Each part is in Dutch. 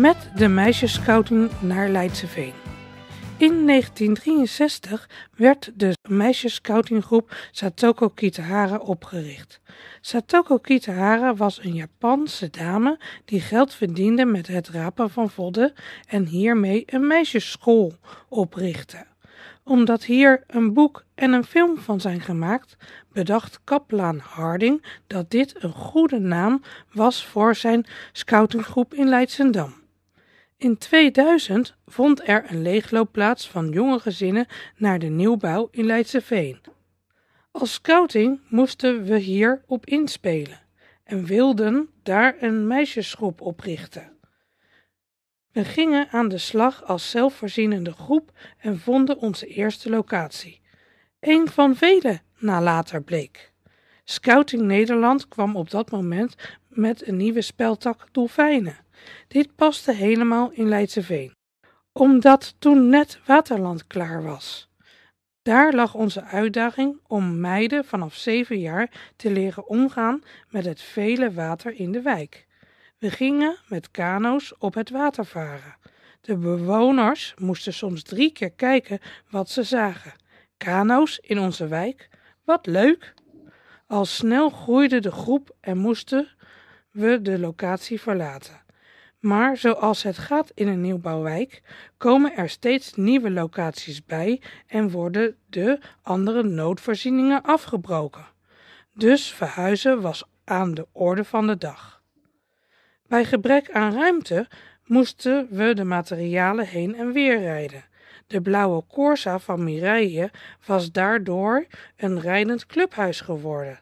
met de meisjesscouting naar Leidseveen. In 1963 werd de meisjesscoutinggroep Satoko Kitahara opgericht. Satoko Kitahara was een Japanse dame die geld verdiende met het rapen van vodden en hiermee een meisjesschool oprichtte. Omdat hier een boek en een film van zijn gemaakt, bedacht Kaplaan Harding dat dit een goede naam was voor zijn scoutinggroep in Leidsendam. In 2000 vond er een leegloop plaats van jonge gezinnen naar de nieuwbouw in Leidseveen. Als scouting moesten we hier op inspelen en wilden daar een meisjesgroep oprichten. We gingen aan de slag als zelfvoorzienende groep en vonden onze eerste locatie. Een van vele, na later bleek. Scouting Nederland kwam op dat moment met een nieuwe speltak dolfijnen. Dit paste helemaal in Leidseveen, omdat toen net Waterland klaar was. Daar lag onze uitdaging om meiden vanaf zeven jaar te leren omgaan met het vele water in de wijk. We gingen met kano's op het water varen. De bewoners moesten soms drie keer kijken wat ze zagen. Kano's in onze wijk? Wat leuk! Al snel groeide de groep en moesten we de locatie verlaten. Maar zoals het gaat in een nieuwbouwwijk, komen er steeds nieuwe locaties bij en worden de andere noodvoorzieningen afgebroken. Dus verhuizen was aan de orde van de dag. Bij gebrek aan ruimte moesten we de materialen heen en weer rijden. De blauwe Corsa van Mireille was daardoor een rijdend clubhuis geworden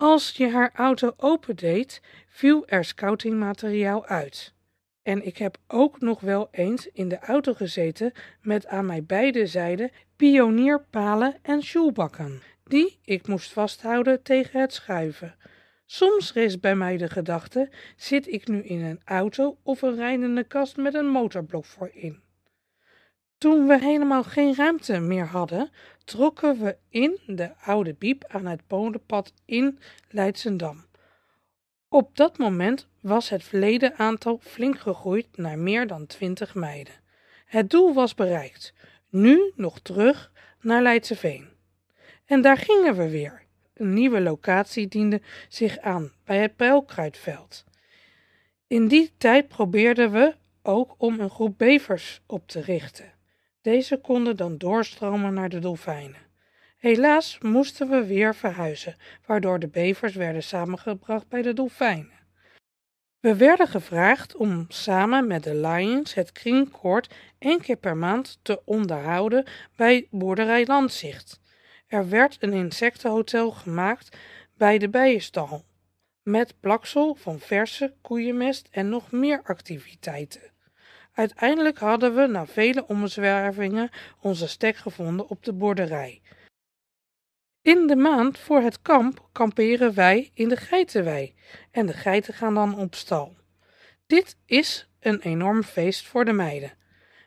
als je haar auto opendeed, viel er scoutingmateriaal uit. En ik heb ook nog wel eens in de auto gezeten met aan mijn beide zijden pionierpalen en sjoelbakken, die ik moest vasthouden tegen het schuiven. Soms rees bij mij de gedachte: zit ik nu in een auto of een rijdende kast met een motorblok voorin? Toen we helemaal geen ruimte meer hadden, trokken we in de oude biep aan het bodempad in Leidsendam. Op dat moment was het verleden aantal flink gegroeid naar meer dan twintig meiden. Het doel was bereikt. Nu nog terug naar Leidseveen. En daar gingen we weer. Een nieuwe locatie diende zich aan bij het Pijlkruidveld. In die tijd probeerden we ook om een groep bevers op te richten. Deze konden dan doorstromen naar de dolfijnen. Helaas moesten we weer verhuizen, waardoor de bevers werden samengebracht bij de dolfijnen. We werden gevraagd om samen met de Lions het kringkoord één keer per maand te onderhouden bij boerderij Landzicht. Er werd een insectenhotel gemaakt bij de bijenstal, met plaksel van verse koeienmest en nog meer activiteiten. Uiteindelijk hadden we na vele omzwervingen onze stek gevonden op de boerderij. In de maand voor het kamp kamperen wij in de geitenwei en de geiten gaan dan op stal. Dit is een enorm feest voor de meiden.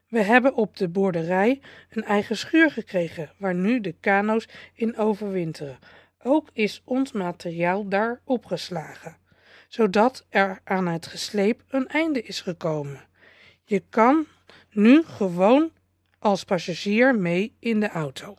We hebben op de boerderij een eigen schuur gekregen waar nu de kano's in overwinteren. Ook is ons materiaal daar opgeslagen, zodat er aan het gesleep een einde is gekomen. Je kan nu gewoon als passagier mee in de auto.